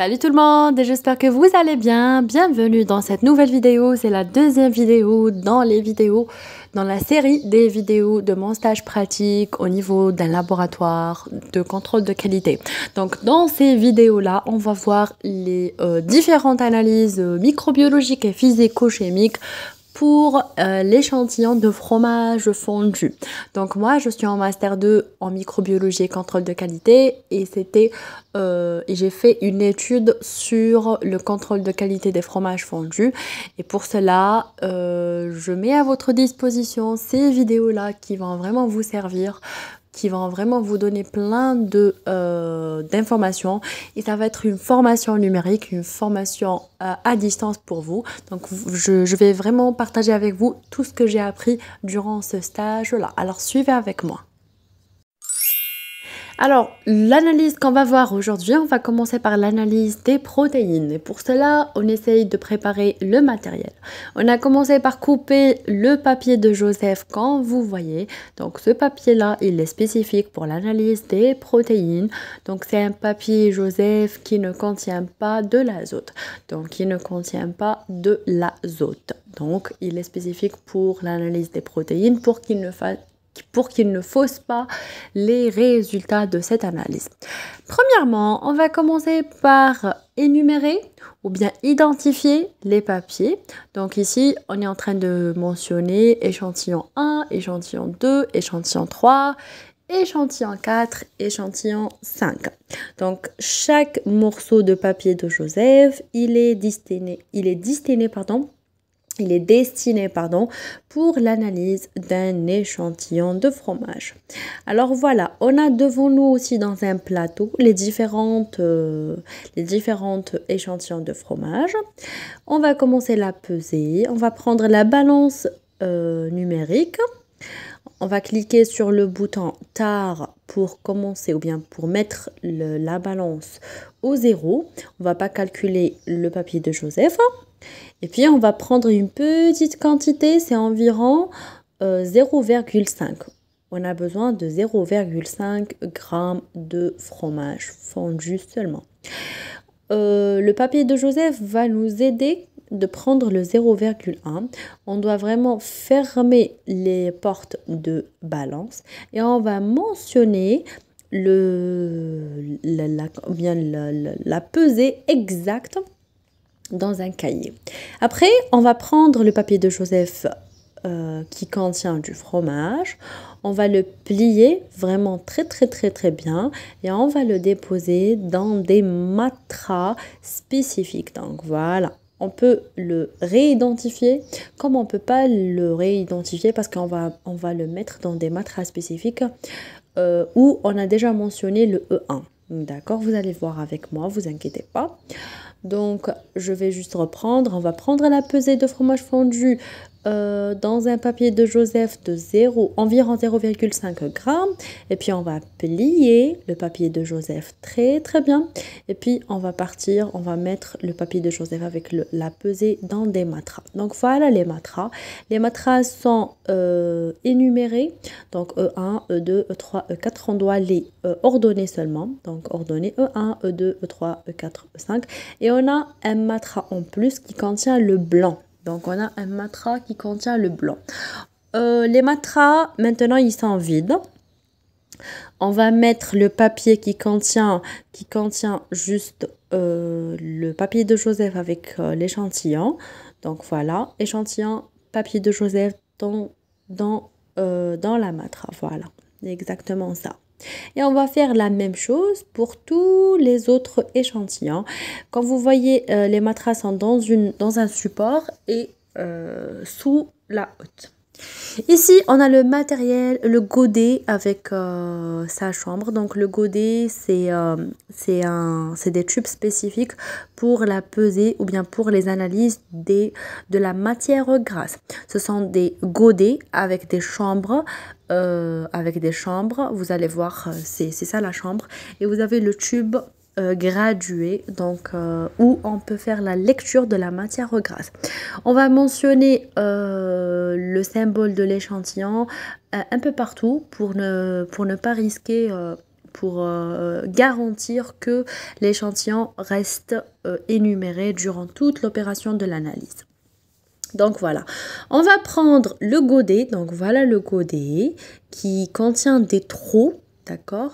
Salut tout le monde, et j'espère que vous allez bien. Bienvenue dans cette nouvelle vidéo. C'est la deuxième vidéo dans les vidéos, dans la série des vidéos de mon stage pratique au niveau d'un laboratoire de contrôle de qualité. Donc dans ces vidéos-là, on va voir les euh, différentes analyses euh, microbiologiques et physico-chimiques pour euh, l'échantillon de fromage fondu. Donc moi, je suis en master 2 en microbiologie et contrôle de qualité et c'était euh, j'ai fait une étude sur le contrôle de qualité des fromages fondus et pour cela, euh, je mets à votre disposition ces vidéos là qui vont vraiment vous servir qui vont vraiment vous donner plein de euh, d'informations et ça va être une formation numérique, une formation euh, à distance pour vous. Donc je vais vraiment partager avec vous tout ce que j'ai appris durant ce stage-là. Alors suivez avec moi. Alors, l'analyse qu'on va voir aujourd'hui, on va commencer par l'analyse des protéines. Et pour cela, on essaye de préparer le matériel. On a commencé par couper le papier de Joseph quand vous voyez. Donc, ce papier-là, il est spécifique pour l'analyse des protéines. Donc, c'est un papier Joseph qui ne contient pas de l'azote. Donc, il ne contient pas de l'azote. Donc, il est spécifique pour l'analyse des protéines pour qu'il ne fasse pour qu'il ne fausse pas les résultats de cette analyse. Premièrement, on va commencer par énumérer ou bien identifier les papiers. Donc ici, on est en train de mentionner échantillon 1, échantillon 2, échantillon 3, échantillon 4, échantillon 5. Donc chaque morceau de papier de Joseph, il est destiné, il est destiné pardon, il est destiné pardon, pour l'analyse d'un échantillon de fromage. Alors voilà, on a devant nous aussi dans un plateau les différentes, euh, les différentes échantillons de fromage. On va commencer la pesée, on va prendre la balance euh, numérique. On va cliquer sur le bouton TAR pour commencer ou bien pour mettre la balance au zéro. On va pas calculer le papier de Joseph. Et puis on va prendre une petite quantité, c'est environ 0,5. Euh, on a besoin de 0,5 g de fromage fondu seulement. Euh, le papier de Joseph va nous aider de prendre le 0,1. On doit vraiment fermer les portes de balance et on va mentionner le, la, la pesée exacte dans un cahier. Après, on va prendre le papier de Joseph euh, qui contient du fromage. On va le plier vraiment très très très très bien et on va le déposer dans des matras spécifiques. Donc voilà, on peut le réidentifier comme on peut pas le réidentifier parce qu'on va, on va le mettre dans des matras spécifiques euh, où on a déjà mentionné le E1. D'accord Vous allez voir avec moi, vous inquiétez pas. Donc, je vais juste reprendre. On va prendre la pesée de fromage fondu euh, dans un papier de Joseph de 0, environ 0,5 g. Et puis on va plier le papier de Joseph très très bien. Et puis on va partir, on va mettre le papier de Joseph avec le, la pesée dans des matras. Donc voilà les matras. Les matras sont euh, énumérés. Donc E1, E2, E3, E4. On doit les euh, ordonner seulement. Donc ordonner E1, E2, E3, E4, E5. Et on a un matras en plus qui contient le blanc. Donc on a un matra qui contient le blanc. Euh, les matras, maintenant, ils sont vides. On va mettre le papier qui contient, qui contient juste euh, le papier de Joseph avec euh, l'échantillon. Donc voilà, échantillon, papier de Joseph dans, dans la matra. Voilà, exactement ça. Et on va faire la même chose pour tous les autres échantillons. Quand vous voyez, euh, les matrasses sont dans, un support et euh, sous la haute. Ici, on a le matériel, le godet avec euh, sa chambre. Donc le godet, c'est euh, des tubes spécifiques pour la pesée ou bien pour les analyses des, de la matière grasse. Ce sont des godets avec des chambres. Euh, avec des chambres, vous allez voir, c'est ça la chambre. Et vous avez le tube euh, gradué, donc euh, où on peut faire la lecture de la matière grasse. On va mentionner euh, le symbole de l'échantillon un peu partout pour ne, pour ne pas risquer pour garantir que l'échantillon reste énuméré durant toute l'opération de l'analyse. Donc voilà, on va prendre le godet, donc voilà le godet qui contient des trous d'accord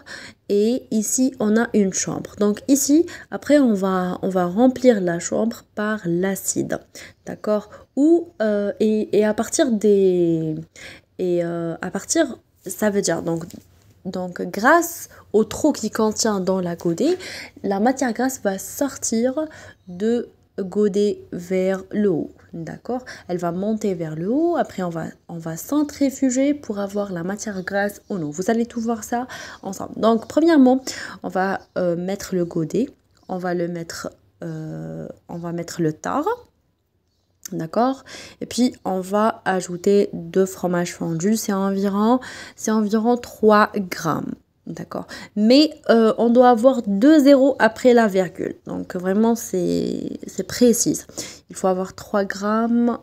Et ici, on a une chambre. Donc ici, après, on va, on va remplir la chambre par l'acide, d'accord Ou, euh, et, et, à partir des... Et euh, à partir, ça veut dire, donc, donc grâce au trou qui contient dans la godée, la matière grasse va sortir de goder vers le haut. D'accord Elle va monter vers le haut. Après, on va, on va centrifuger pour avoir la matière grasse ou non. Vous allez tout voir ça ensemble. Donc, premièrement, on va euh, mettre le godet. On va le mettre... Euh, on va mettre le tard. D'accord Et puis, on va ajouter deux fromages fondus. C'est environ, environ 3 grammes. D'accord. Mais euh, on doit avoir deux zéros après la virgule. Donc vraiment, c'est précis. Il faut avoir 3 grammes.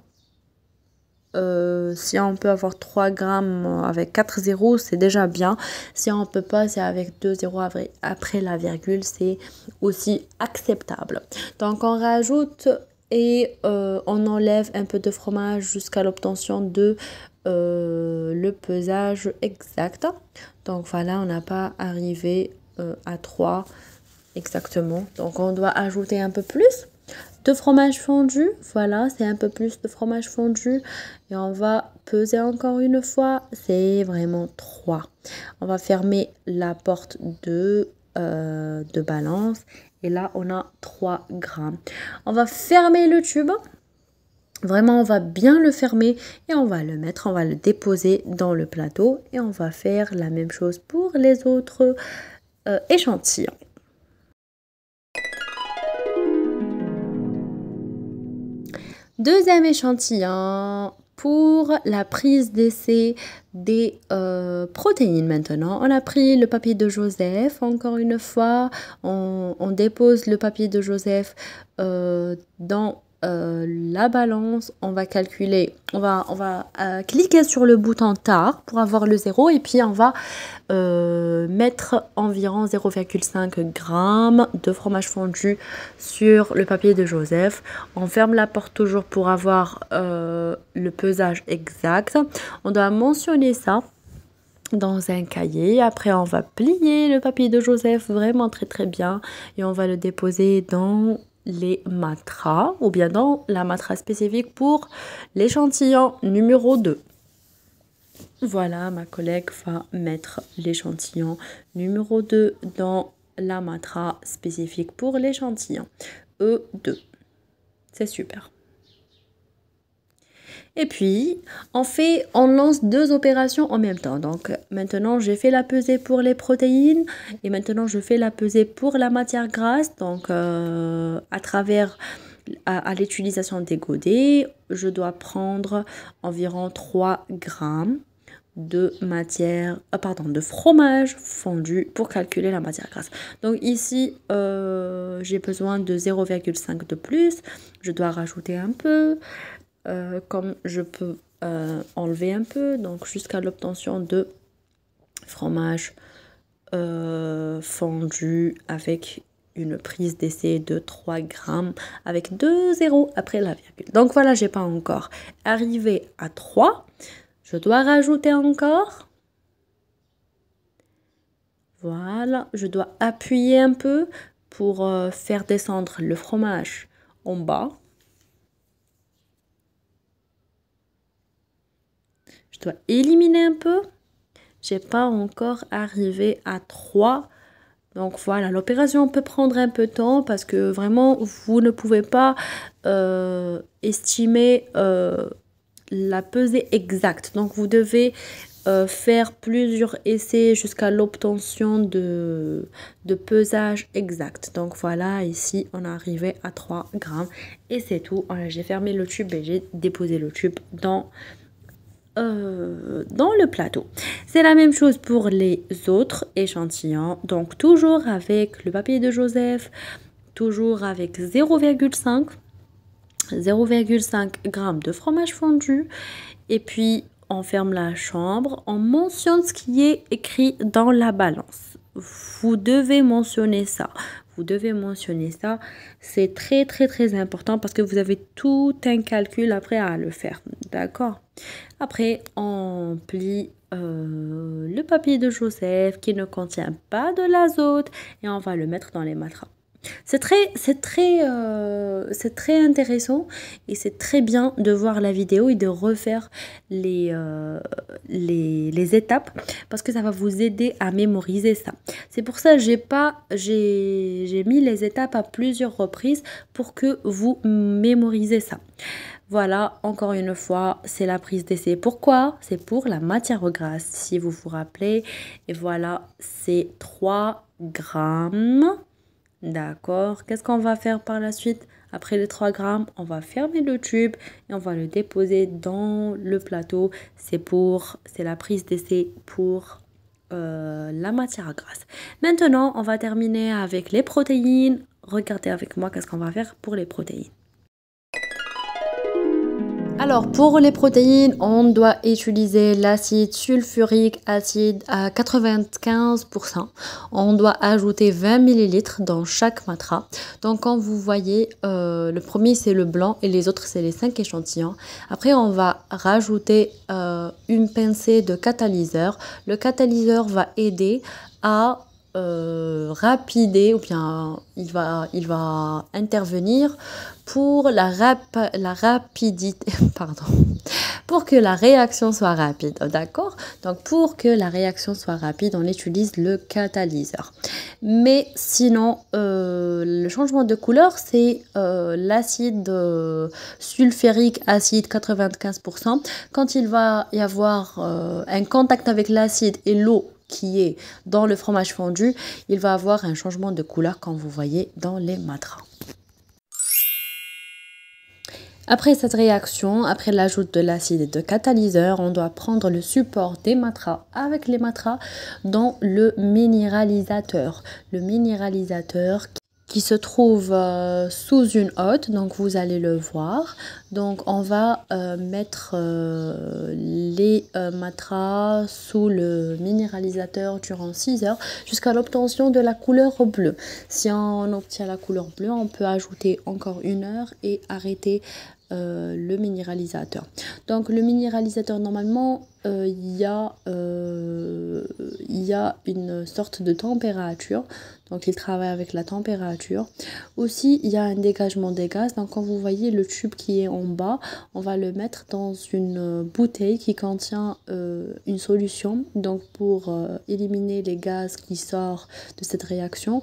Euh, si on peut avoir 3 grammes avec 4 zéros, c'est déjà bien. Si on ne peut pas, c'est avec 2 zéros après, la virgule, c'est aussi acceptable. Donc on rajoute et euh, on enlève un peu de fromage jusqu'à l'obtention de euh, le pesage exact. Donc voilà, on n'a pas arrivé euh, à 3 exactement. Donc on doit ajouter un peu plus de fromage fondu. Voilà, c'est un peu plus de fromage fondu. Et on va peser encore une fois. C'est vraiment 3. On va fermer la porte de, euh, de balance. Et là, on a 3 grammes. On va fermer le tube. Vraiment, on va bien le fermer et on va le mettre, on va le déposer dans le plateau et on va faire la même chose pour les autres euh, échantillons. Deuxième échantillon pour la prise d'essai des euh, protéines maintenant. On a pris le papier de Joseph, encore une fois, on, dépose le papier de Joseph euh, dans euh, la balance, on va calculer, on va, on va euh, cliquer sur le bouton tard pour avoir le zéro et puis on va euh, mettre environ 0,5 g de fromage fondu sur le papier de Joseph. On ferme la porte toujours pour avoir le pesage exact. On doit mentionner ça dans un cahier. Après, on va plier le papier de Joseph vraiment très très bien et on va le déposer dans les matras ou bien dans la matra spécifique pour l'échantillon numéro 2. Voilà, ma collègue va mettre l'échantillon numéro 2 dans la matra spécifique pour l'échantillon E2. C'est super. Et puis, on fait, on lance deux opérations en même temps. Donc, maintenant, j'ai fait la pesée pour les protéines et maintenant, je fais la pesée pour la matière grasse. Donc, euh, à travers à, l'utilisation des godets, je dois prendre environ 3 grammes de matière, euh, pardon, de fromage fondu pour calculer la matière grasse. Donc ici, euh, j'ai besoin de 0,5 de plus. Je dois rajouter un peu. Euh, comme je peux euh, enlever un peu, donc jusqu'à l'obtention de fromage euh, fondu avec une prise d'essai de 3 grammes avec 2 zéros après la virgule. Donc voilà, j'ai pas encore arrivé à 3. Je dois rajouter encore. Voilà, je dois appuyer un peu pour faire descendre le fromage en bas dois éliminer un peu. J'ai pas encore arrivé à 3. Donc voilà, l'opération peut prendre un peu de temps parce que vraiment, vous ne pouvez pas euh, estimer euh, la pesée exacte. Donc vous devez euh, faire plusieurs essais jusqu'à l'obtention de, de, pesage exact. Donc voilà, ici on est arrivé à 3 grammes et c'est tout. J'ai fermé le tube et j'ai déposé le tube dans euh, dans le plateau. C'est la même chose pour les autres échantillons. Donc toujours avec le papier de Joseph, toujours avec 0,5 0,5 g de fromage fondu et puis on ferme la chambre, on mentionne ce qui est écrit dans la balance. Vous devez mentionner ça. Vous devez mentionner ça. C'est très, très, très important parce que vous avez tout un calcul après à le faire. D'accord Après, on plie euh, le papier de Joseph qui ne contient pas de l'azote et on va le mettre dans les matras. C'est très, euh, c'est très, intéressant et c'est très bien de voir la vidéo et de refaire les, euh, étapes parce que ça va vous aider à mémoriser ça. C'est pour ça que j'ai j'ai mis les étapes à plusieurs reprises pour que vous mémorisez ça. Voilà, encore une fois, c'est la prise d'essai. Pourquoi C'est pour la matière grasse, si vous vous rappelez. Et voilà, c'est 3 grammes. D'accord. Qu'est-ce qu'on va faire par la suite Après les 3 grammes, on va fermer le tube et on va le déposer dans le plateau. C'est pour, c'est la prise d'essai pour euh, la matière grasse. Maintenant, on va terminer avec les protéines. Regardez avec moi qu'est-ce qu'on va faire pour les protéines. Alors pour les protéines, on doit utiliser l'acide sulfurique acide à 95%. On doit ajouter 20 ml dans chaque matra. Donc quand vous voyez, euh, le premier c'est le blanc et les autres c'est les 5 échantillons. Après on va rajouter euh, une pincée de catalyseur. Le catalyseur va aider à euh, ou bien il va, il va intervenir pour la, la rapidité, pardon, pour que la réaction soit rapide, d'accord Donc pour que la réaction soit rapide, on utilise le catalyseur. Mais sinon, euh, le changement de couleur, c'est euh, l'acide euh, sulférique, acide 95%. Quand il va y avoir un contact avec l'acide et l'eau qui est dans le fromage fondu, il va avoir un changement de couleur quand vous voyez dans les matras. Après cette réaction, après l'ajout de l'acide de catalyseur, on doit prendre le support des matras avec les matras dans le minéralisateur. Le minéralisateur qui qui se trouve euh, sous une hotte, donc vous allez le voir. Donc on va euh, mettre euh, les matras sous le minéralisateur durant 6 heures jusqu'à l'obtention de la couleur bleue. Si on obtient la couleur bleue, on peut ajouter encore une heure et arrêter euh, le minéralisateur. Donc le minéralisateur normalement euh, il y, euh, y, a une sorte de température, donc il travaille avec la température. Aussi il y a un dégagement des gaz, donc quand vous voyez le tube qui est en bas, on va le mettre dans une bouteille qui contient une solution, donc pour éliminer les gaz qui sortent de cette réaction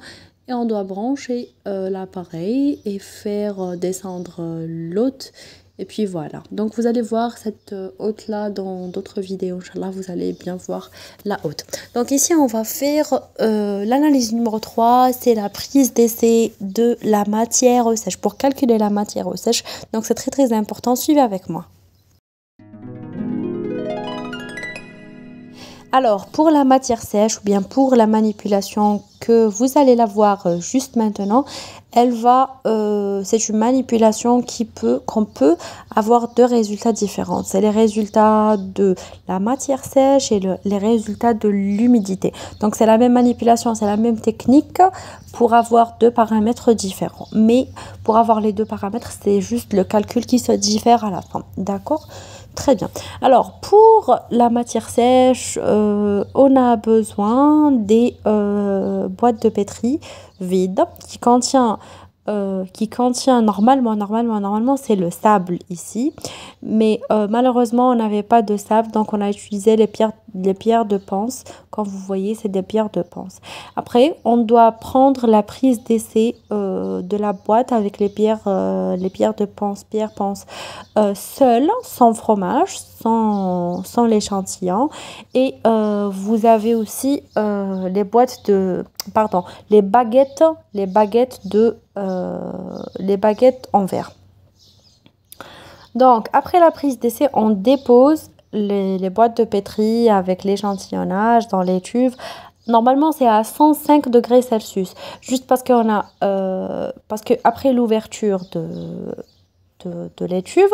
et on doit brancher euh, l'appareil et faire euh, descendre euh, l'hôte et puis voilà donc vous allez voir cette hôte là dans d'autres vidéos Inch'Allah vous allez bien voir la hôte donc ici on va faire l'analyse numéro 3 c'est la prise d'essai de la matière sèche pour calculer la matière sèche donc c'est très très important suivez avec moi Alors, pour la matière sèche ou bien pour la manipulation que vous allez la voir euh, juste maintenant, elle va, euh, c'est une manipulation qui peut, qu'on peut avoir deux résultats différents. C'est les résultats de la matière sèche et les résultats de l'humidité. Donc c'est la même manipulation, c'est la même technique pour avoir deux paramètres différents. Mais pour avoir les deux paramètres, c'est juste le calcul qui se diffère à la fin. D'accord Très bien. Alors, pour la matière sèche, euh, on a besoin des euh, boîtes de pétri vides qui contient euh, qui contient normalement, normalement, normalement, c'est le sable ici. Mais euh, malheureusement, on n'avait pas de sable, donc on a utilisé les pierres, les pierres de ponce. Quand vous voyez, c'est des pierres de ponce. Après, on doit prendre la prise d'essai euh, de la boîte avec les pierres, les pierres de ponce, pierre ponce, seule, sans fromage, sans, l'échantillon. Et euh, vous avez aussi euh, les boîtes de... Pardon, les baguettes, les baguettes de... Euh, les baguettes en verre. Donc, après la prise d'essai, on dépose les, boîtes de pétri avec l'échantillonnage dans les tubes normalement c'est à 105 degrés Celsius juste parce qu'on a parce que après l'ouverture de de, de l'étuve,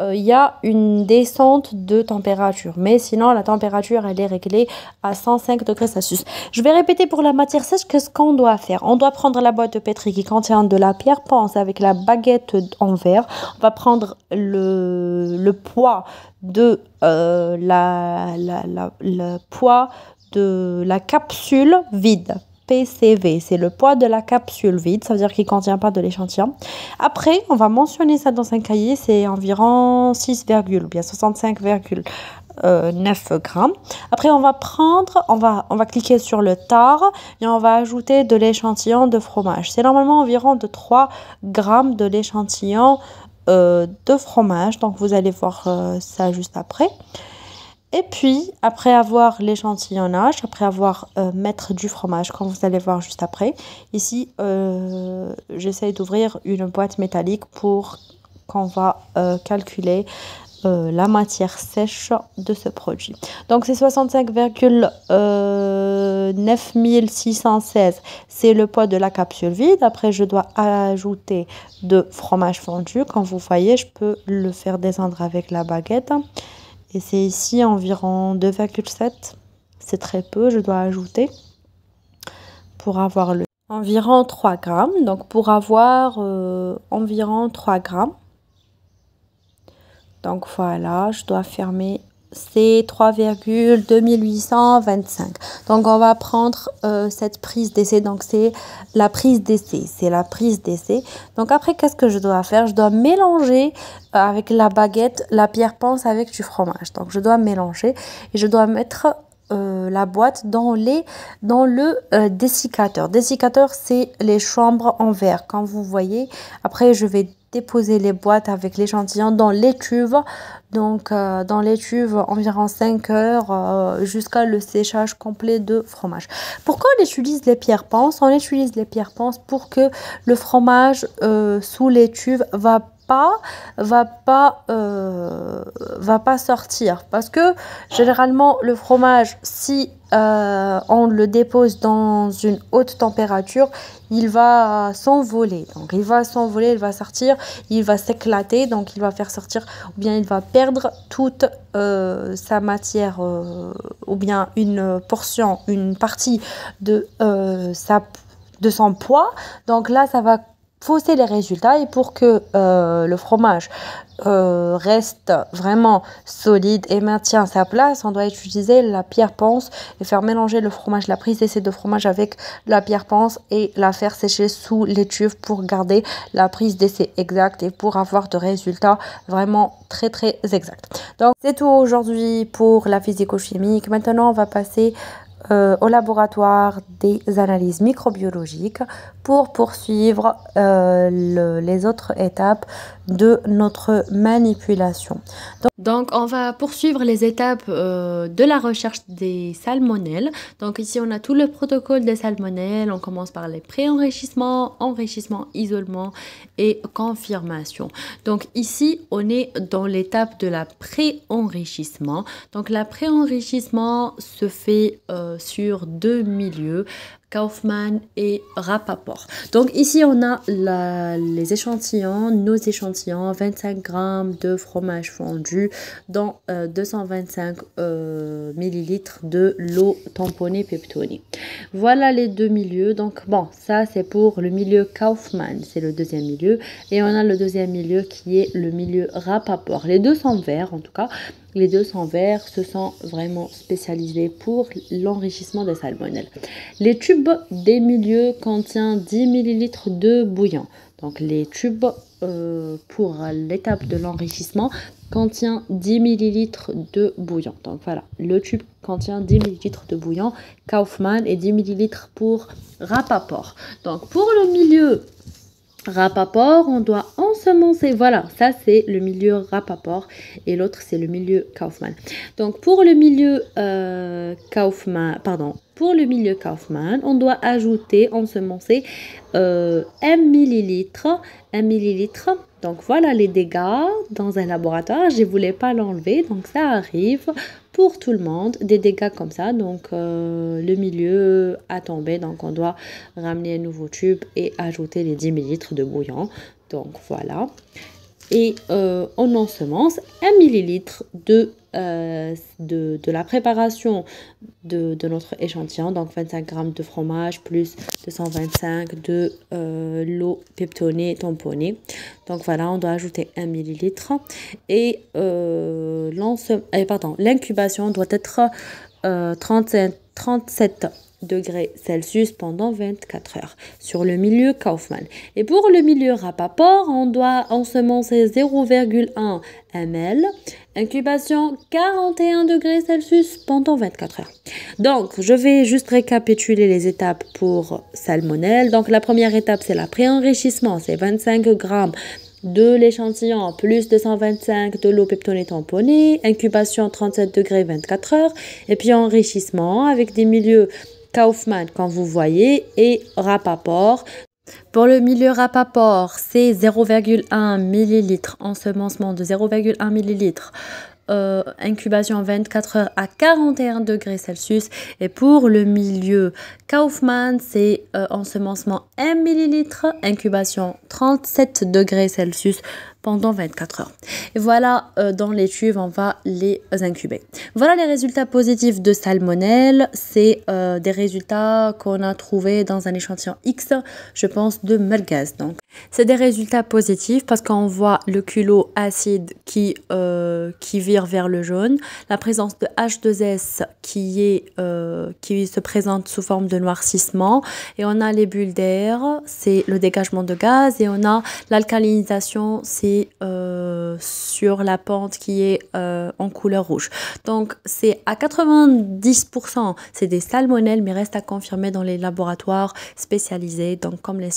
euh, il y a une descente de température. Mais sinon, la température, elle est réglée à 105 degrés Celsius. Je vais répéter pour la matière sèche, qu'est-ce qu'on doit faire On doit prendre la boîte de pétri qui contient de la pierre ponce avec la baguette en verre. On va prendre le, poids de euh, la, le poids de la capsule vide PCV, c'est le poids de la capsule vide, ça veut dire qu'il ne contient pas de l'échantillon. Après, on va mentionner ça dans un cahier, c'est environ 6, bien 65,9 euh, Après, on va prendre, on va, on va cliquer sur le tar et on va ajouter de l'échantillon de fromage. C'est normalement environ de 3 grammes de l'échantillon euh, de fromage, donc vous allez voir euh, ça juste après. Et puis, après avoir l'échantillonnage, après avoir euh, mettre du fromage, comme vous allez voir juste après, ici, euh, j'essaye d'ouvrir une boîte métallique pour qu'on va euh, calculer euh, la matière sèche de ce produit. Donc, c'est 65,9616, c'est le poids de la capsule vide. Après, je dois ajouter de fromage fondu. Comme vous voyez, je peux le faire descendre avec la baguette. Et c'est ici environ 2,7. C'est très peu, je dois ajouter pour avoir le environ 3 grammes. Donc pour avoir euh, environ 3 grammes. Donc voilà, je dois fermer c'est 3,2825. Donc on va prendre euh, cette prise d'essai. Donc c'est la prise d'essai. C'est la prise d'essai. Donc après, qu'est-ce que je dois faire Je dois mélanger euh, avec la baguette la pierre ponce avec du fromage. Donc je dois mélanger et je dois mettre euh, la boîte dans, les, dans le dessicateur. Dessicateur, c'est les chambres en verre. Comme vous voyez, après je vais déposer les boîtes avec l'échantillon dans les tubes donc, euh, dans l'étuve, environ 5 heures euh, jusqu'à le séchage complet de fromage. Pourquoi on utilise les pierres penses On utilise les pierres penses pour que le fromage euh, sous l'étuve va pas va pas euh, va pas sortir parce que généralement le fromage si euh, on le dépose dans une haute température, il va s'envoler. Donc il va s'envoler, il va sortir, il va s'éclater, donc il va faire sortir, ou bien il va perdre toute euh, sa matière, ou bien une portion, une partie de, sa, de son poids. Donc là, ça va fausser les résultats et pour que euh, le fromage euh, reste vraiment solide et maintient sa place, on doit utiliser la pierre ponce et faire mélanger le fromage, la prise d'essai de fromage avec la pierre ponce et la faire sécher sous l'étuve pour garder la prise d'essai exacte et pour avoir de résultats vraiment très très exacts. Donc c'est tout aujourd'hui pour la physico-chimique. Maintenant on va passer euh, au laboratoire des analyses microbiologiques pour poursuivre euh, les autres étapes de notre manipulation. Donc, on va poursuivre les étapes euh, de la recherche des salmonelles. Donc ici on a tout le protocole des salmonelles. On commence par les pré-enrichissements, enrichissement, isolement et confirmation. Donc ici on est dans l'étape de la pré-enrichissement. Donc la pré-enrichissement se fait euh, sur deux milieux. Kaufmann et Rappaport. Donc ici, on a les échantillons, nos échantillons, 25 grammes de fromage fondu dans 225 euh, ml euh, millilitres de l'eau tamponnée peptoni. Voilà les deux milieux. Donc bon, ça c'est pour le milieu Kaufmann c'est le deuxième milieu. Et on a le deuxième milieu qui est le milieu Rapaport. Les deux sont verts en tout cas. Les deux sont verts, se sont vraiment spécialisés pour l'enrichissement des salmonelles. Les tubes des milieux contient 10 ml de bouillon. Donc les tubes euh, pour l'étape de l'enrichissement contient 10 ml de bouillon. Donc voilà, le tube contient 10 ml de bouillon Kaufmann et 10 ml pour rapaport Donc pour le milieu rapaport on doit ensemencer. Voilà, ça c'est le milieu rapaport et l'autre c'est le milieu Kaufman. Donc pour le milieu Kaufman, euh, Kaufmann, pardon, pour le milieu Kaufmann, on doit ajouter, ensemencer euh, 1 millilitre, 1 millilitre. Donc voilà les dégâts dans un laboratoire. Je ne voulais pas l'enlever, donc ça arrive pour tout le monde des dégâts comme ça. Donc euh, le milieu a tombé, donc on doit ramener un nouveau tube et ajouter les 10 ml de bouillon. Donc voilà et euh, on ensemence 1 ml euh, de, de, la préparation de, notre échantillon, donc 25 g de fromage plus 225 de euh, l'eau peptonée tamponnée. Donc voilà, on doit ajouter 1 ml et l'incubation doit être 37, 37 degrés Celsius pendant 24 heures sur le milieu Kaufmann. Et pour le milieu Rapaport, on doit ensemencer 0,1 ml, incubation 41 degrés Celsius pendant 24 heures. Donc, je vais juste récapituler les étapes pour salmonelle. Donc, la première étape, c'est la enrichissement c'est 25 grammes de l'échantillon plus 225 de l'eau peptonée tamponnée, incubation 37 degrés 24 heures, et puis enrichissement avec des milieux Kaufmann, quand vous voyez et rapaport Pour le milieu rapaport c'est 0,1 ml, semencement de 0,1 ml euh, incubation 24 heures à 41 degrés Celsius. Et pour le milieu Kaufmann, c'est euh, en semencement 1 ml, incubation 37 degrés Celsius pendant 24 heures. Et voilà, euh, dans les tubes, on va les incuber. Voilà les résultats positifs de salmonelle. C'est des résultats qu'on a trouvés dans un échantillon X, je pense, de Melgaz. Donc, c'est des résultats positifs parce qu'on voit le culot acide qui, euh, qui vire vers le jaune, la présence de H2S qui, est, euh, qui se présente sous forme de noircissement, et on a les bulles d'air, c'est le dégagement de gaz, et on a l'alcalinisation, c'est euh, sur la pente qui est en couleur rouge. Donc c'est à 90%, c'est des salmonelles, mais reste à confirmer dans les laboratoires spécialisés, donc comme les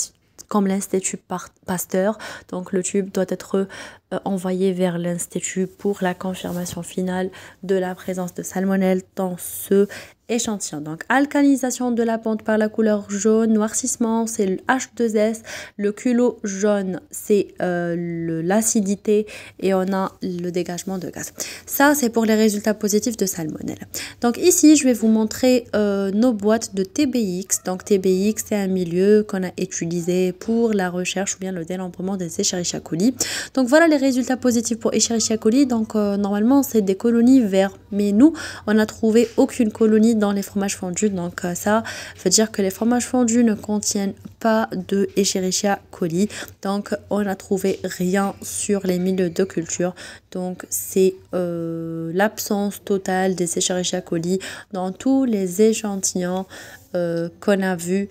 comme l'Institut Pasteur. Donc le tube doit être euh, envoyé vers l'Institut pour la confirmation finale de la présence de salmonelle dans ce échantillon. Donc alcalisation de la pente par la couleur jaune, noircissement c'est le H2S, le culot jaune c'est euh, l'acidité et on a le dégagement de gaz. Ça c'est pour les résultats positifs de salmonelle. Donc ici je vais vous montrer euh, nos boîtes de TBX. Donc TBX c'est un milieu qu'on a utilisé pour la recherche ou bien le délambrement des Escherichia coli. Donc voilà les résultats positifs pour Escherichia coli. Donc euh, normalement c'est des colonies vertes mais nous on n'a trouvé aucune colonie dans les fromages fondus. Donc euh, ça veut dire que les fromages fondus ne contiennent pas de Escherichia coli. Donc on n'a trouvé rien sur les milieux de culture. Donc c'est euh, l'absence totale des Escherichia coli dans tous les échantillons euh, qu'on a vus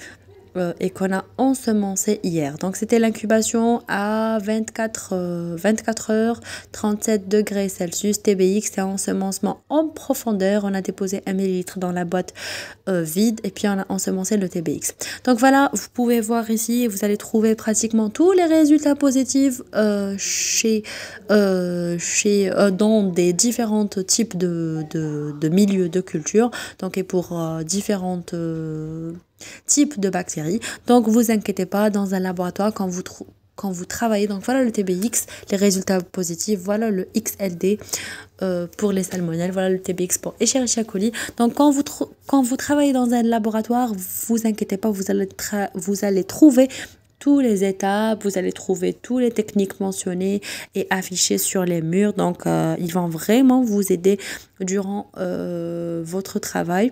euh, et qu'on a ensemencé hier. Donc c'était l'incubation à 24, euh, heures, 37 degrés Celsius, TBX, c'est ensemencement en profondeur. On a déposé un millilitre dans la boîte euh, vide et puis on a ensemencé le TBX. Donc voilà, vous pouvez voir ici, vous allez trouver pratiquement tous les résultats positifs chez, chez, dans des différents types de, de milieux de culture. Donc et pour différentes type de bactéries. Donc vous inquiétez pas, dans un laboratoire, quand vous, quand vous travaillez, donc voilà le TBX, les résultats positifs, voilà le XLD euh, pour les salmonelles, voilà le TBX pour Escherichia coli. Donc quand vous, quand vous travaillez dans un laboratoire, vous inquiétez pas, vous allez, vous allez trouver tous les étapes, vous allez trouver toutes les techniques mentionnées et affichées sur les murs. Donc, euh, ils vont vraiment vous aider durant euh, votre travail.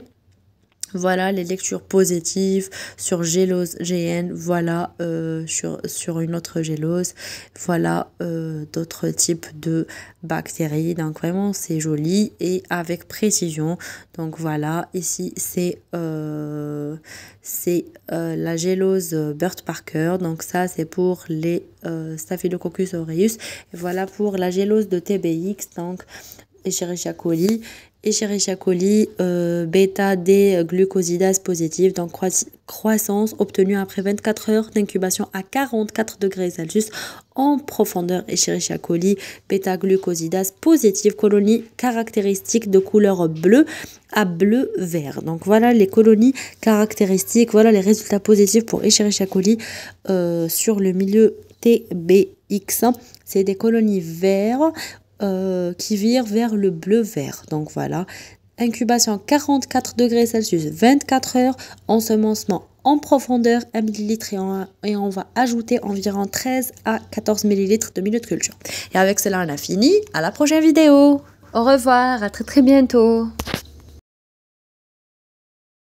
Voilà les lectures positives sur gélose GN, voilà euh, sur, sur une autre gélose, voilà euh, d'autres types de bactéries. Donc vraiment c'est joli et avec précision. Donc voilà, ici c'est euh, la gélose Burt Parker. Donc ça c'est pour les Staphylococcus aureus. voilà pour la gélose de TBX, donc Escherichia coli. Escherichia coli, euh, bêta D glucosidase positive, donc croissance obtenue après 24 heures d'incubation à 44 degrés Celsius en profondeur Escherichia coli, bêta glucosidase positive, colonies caractéristiques de couleur bleue à bleu vert. Donc voilà les colonies caractéristiques, voilà les résultats positifs pour Escherichia coli euh, sur le milieu TBX. C'est des colonies vertes euh, qui vire vers le bleu-vert. Donc voilà, incubation 44 degrés Celsius, 24 heures, ensemencement en profondeur 1 ml et on, et on, va ajouter environ 13 à 14 ml de minute de culture. Et avec cela, on a fini. À la prochaine vidéo. Au revoir, à très très bientôt.